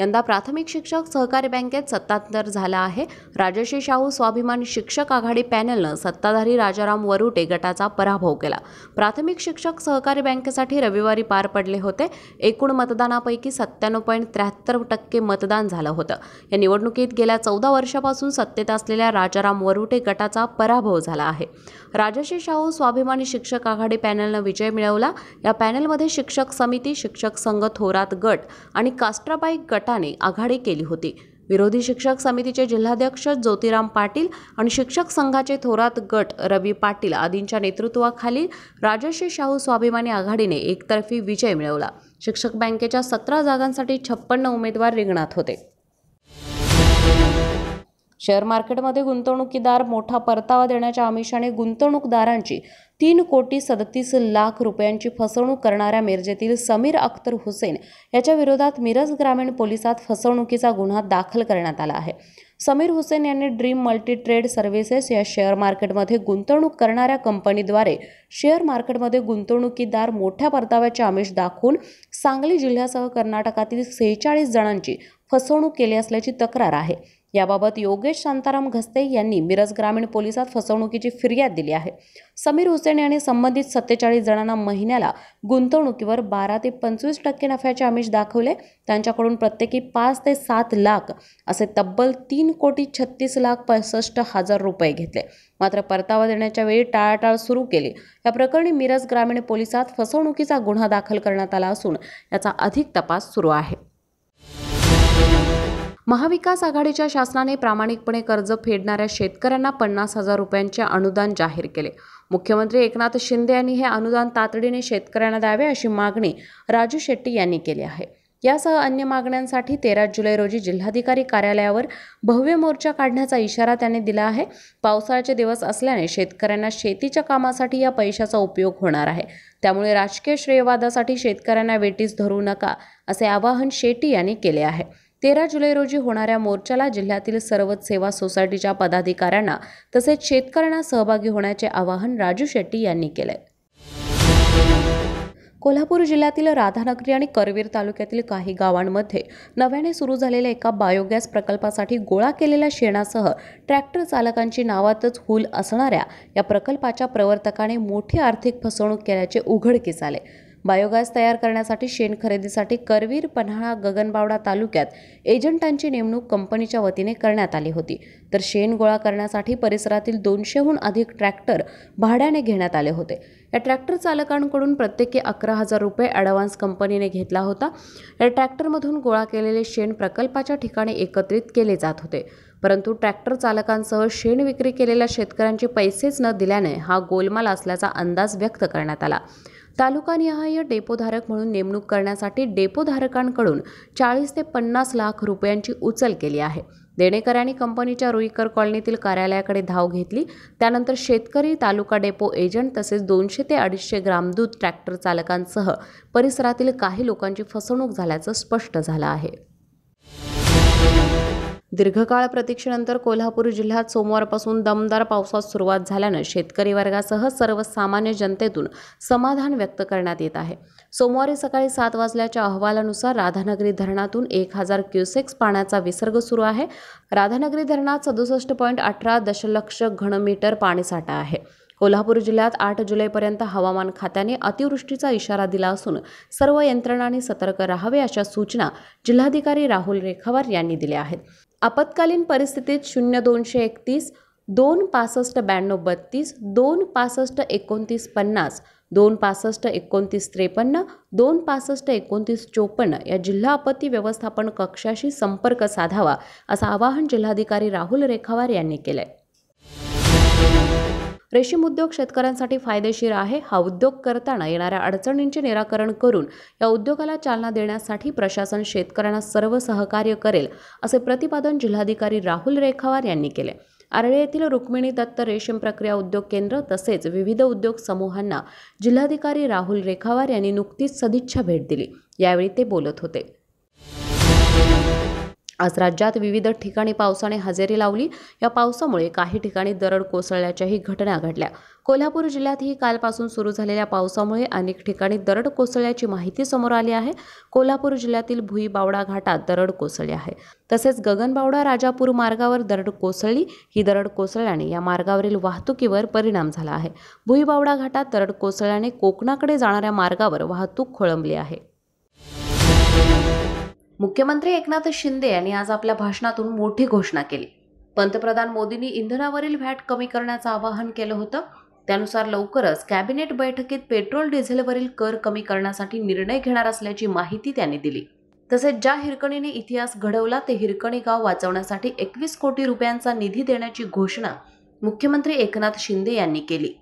यंदा प्राथमिक शिक्षक सहकारी बँकेत सत्तांतर झाला आहे राजश्री शाहू स्वाभिमान शिक्षक आघाडी पॅनलनं सत्ताधारी राजाराम वरुटे गटाचा पराभव केला प्राथमिक शिक्षक सहकारी बँकेसाठी रविवारी पार पडले होते एकूण मतदानापैकी सत्त्याण्णव पॉईंट त्र्याहत्तर टक्के मतदान झालं होतं या निवडणुकीत गेल्या चौदा वर्षापासून सत्तेत असलेल्या राजाराम वरुटे गटाचा पराभव झाला आहे राजश्री शाहू स्वाभिमानी शिक्षक आघाडी पॅनलनं विजय मिळवला या पॅनलमध्ये शिक्षक समिती शिक्षक संघ थोरात गट आणि कास्ट्राबाई गट गटाने आघाडी केली होती विरोधी शिक्षक समितीचे जिल्हाध्यक्ष ज्योतिराम पाटील आणि शिक्षक संघाचे थोरात गट रवी पाटील आदींच्या नेतृत्वाखाली राजश्री शाहू स्वाभिमानी आघाडीने एकतर्फी विजय मिळवला शिक्षक बँकेच्या सतरा जागांसाठी छप्पन्न उमेदवार रिंगणात होते शेअर मार्केटमध्ये गुंतवणुकीदार मोठा परतावा देण्याच्या आमिषाने गुंतवणूकदारांची तीन कोटी सदतीस लाख रुपयांची फसवणूक करणाऱ्या मिरजेतील समीर अख्तर हुसेन याच्या विरोधात मिरज ग्रामीण पोलिसात फसवणुकीचा गुन्हा दाखल करण्यात आला आहे समीर हुसेन यांनी ड्रीम मल्टी ट्रेड सर्व्हिसेस या शेअर मार्केटमध्ये गुंतवणूक करणाऱ्या कंपनीद्वारे शेअर मार्केटमध्ये गुंतवणुकीदार मोठ्या परताव्याचे आमिष दाखवून सांगली जिल्ह्यासह कर्नाटकातील सेहेचाळीस जणांची फसवणूक केली असल्याची तक्रार आहे याबाबत योगेश शांताराम घस्ते यांनी मिरज ग्रामीण पोलिसात फसवणुकीची फिर्याद दिली आहे समीर हुसेन आणि संबंधित सत्तेचाळीस जणांना महिन्याला गुंतवणुकीवर बारा ते पंचवीस टक्के नफ्याचे आमिष दाखवले त्यांच्याकडून प्रत्येकी पाच ते सात लाख असे तब्बल तीन कोटी छत्तीस लाख पासष्ट हजार रुपये घेतले मात्र परतावा देण्याच्या वेळी टाळाटाळ सुरू केली या प्रकरणी मिरज ग्रामीण पोलिसात फसवणुकीचा गुन्हा दाखल करण्यात आला असून याचा अधिक तपास सुरू आहे महाविकास आघाडीच्या शासनाने प्रामाणिकपणे कर्ज फेडणाऱ्या शेतकऱ्यांना पन्नास हजार रुपयांचे अनुदान जाहीर केले मुख्यमंत्री एकनाथ शिंदे यांनी हे अनुदान तातडीने शेतकऱ्यांना द्यावे अशी मागणी राजू शेट्टी यांनी केली आहे यासह अन्य मागण्यांसाठी तेरा जुलै रोजी जिल्हाधिकारी कार्यालयावर भव्य मोर्चा काढण्याचा इशारा त्यांनी दिला आहे पावसाळ्याचे दिवस असल्याने शेतकऱ्यांना शेतीच्या कामासाठी या पैशाचा उपयोग होणार आहे त्यामुळे राजकीय श्रेयवादासाठी शेतकऱ्यांना वेटीस धरू नका असे आवाहन शेट्टी यांनी केले आहे तेरा जुलै रोजी होणाऱ्या मोर्चाला जिल्ह्यातील सर्वच सेवा सोसायटीच्या पदाधिकाऱ्यांना तसेच शेतकऱ्यांना सहभागी होण्याचे आवाहन राजू शेट्टी यांनी केले कोल्हापूर जिल्ह्यातील राधानगरी आणि करवीर तालुक्यातील काही गावांमध्ये नव्याने सुरू झालेल्या एका बायोगॅस प्रकल्पासाठी गोळा केलेल्या शेणासह ट्रॅक्टर चालकांची नावातच हूल असणाऱ्या या प्रकल्पाच्या प्रवर्तकाने मोठी आर्थिक फसवणूक केल्याचे उघडकीस आले बायोगॅस तयार करण्यासाठी शेण खरेदीसाठी करवीर पन्हाळा गगनबावडा तालुक्यात एजंटांची नेमणूक कंपनीच्या वतीने करण्यात आली होती तर शेण गोळा करण्यासाठी परिसरातील दोनशेहून अधिक ट्रॅक्टर भाड्याने घेण्यात आले होते या ट्रॅक्टर चालकांकडून प्रत्येकी अकरा हजार रुपये ॲडव्हान्स कंपनीने घेतला होता या ट्रॅक्टरमधून गोळा केलेले शेण प्रकल्पाच्या ठिकाणी एकत्रित केले जात होते परंतु ट्रॅक्टर चालकांसह शेण विक्री केलेल्या शेतकऱ्यांचे पैसेच न दिल्याने हा गोलमाल असल्याचा अंदाज व्यक्त करण्यात आला तालुकानिहाय डेपोधारक म्हणून नेमणूक करण्यासाठी डेपोधारकांकडून चाळीस ते पन्नास लाख रुपयांची उचल केली आहे देणेकऱ्यांनी कंपनीच्या रुईकर कॉलनीतील कार्यालयाकडे धाव घेतली त्यानंतर शेतकरी तालुका डेपो एजंट तसेच दोनशे ते अडीचशे ग्रामदूत ट्रॅक्टर चालकांसह परिसरातील काही लोकांची फसवणूक झाल्याचं स्पष्ट झालं आहे दीर्घकाळ प्रतीक्षेनंतर कोल्हापूर जिल्ह्यात सोमवारपासून दमदार पावसास सुरुवात झाल्यानं शेतकरी वर्गासह सर्वसामान्य जनतेतून समाधान व्यक्त करण्यात येत आहे सोमवारी सकाळी सात वाजल्याच्या अहवालानुसार राधानगरी धरणातून एक हजार क्युसेक्स पाण्याचा विसर्ग सुरू आहे राधानगरी धरणात सदुसष्ट पॉईंट अठरा दशलक्ष घनमीटर पाणीसाठा आहे कोल्हापूर जिल्ह्यात आठ जुलैपर्यंत हवामान खात्याने अतिवृष्टीचा इशारा दिला असून सर्व यंत्रणांनी सतर्क राहावे अशा सूचना जिल्हाधिकारी राहुल रेखावार यांनी दिल्या आहेत आपत्कालीन परिस्थितीत शून्य दोनशे एकतीस दोन पासष्ट ब्याण्णव बत्तीस दोन पासष्ट एकोणतीस पन्नास दोन पासष्ट एकोणतीस त्रेपन्न दोन पासष्ट एकोणतीस चोपन्न या जिल्हा आपत्ती व्यवस्थापन कक्षाशी संपर्क साधावा असं आवाहन जिल्हाधिकारी राहुल रेखावार यांनी केलं रेशीम उद्योग शेतकऱ्यांसाठी फायदेशीर आहे हा उद्योग करताना येणाऱ्या अडचणींचे निराकरण करून या उद्योगाला चालना देण्यासाठी प्रशासन शेतकऱ्यांना सर्व सहकार्य करेल असे प्रतिपादन जिल्हाधिकारी राहुल रेखावार यांनी केले आरळे येथील रुक्मिणी दत्त रेशीम प्रक्रिया उद्योग केंद्र तसेच विविध उद्योग समूहांना जिल्हाधिकारी राहुल रेखावार यांनी नुकतीच सदिच्छा भेट दिली यावेळी ते बोलत होते आज राज्यात विविध ठिकाणी पावसाने हजेरी लावली या पावसामुळे काही ठिकाणी दरड कोसळल्याच्याही घटना घडल्या कोल्हापूर जिल्ह्यातही कालपासून सुरू झालेल्या पावसामुळे अनेक ठिकाणी दरड कोसळल्याची माहिती समोर आली आहे कोल्हापूर जिल्ह्यातील भुईबावडा घाटात दरड कोसळली आहे तसेच गगनबावडा राजापूर मार्गावर दरड कोसळली ही दरड कोसळल्याने या मार्गावरील वाहतुकीवर परिणाम झाला आहे भुईबावडा घाटात दरड कोसळल्याने कोकणाकडे जाणाऱ्या मार्गावर वाहतूक खोळंबली आहे मुख्यमंत्री एकनाथ शिंदे यांनी आज आपल्या भाषणातून मोठी घोषणा केली पंतप्रधान मोदींनी इंधनावरील व्हॅट कमी करण्याचं आवाहन केलं होतं त्यानुसार लवकरच कॅबिनेट बैठकीत पेट्रोल डिझेलवरील कर कमी करण्यासाठी निर्णय घेणार असल्याची माहिती त्यांनी दिली तसेच ज्या हिरकणीने इतिहास घडवला ते हिरकणी गाव वाचवण्यासाठी एकवीस कोटी रुपयांचा निधी देण्याची घोषणा मुख्यमंत्री एकनाथ शिंदे यांनी केली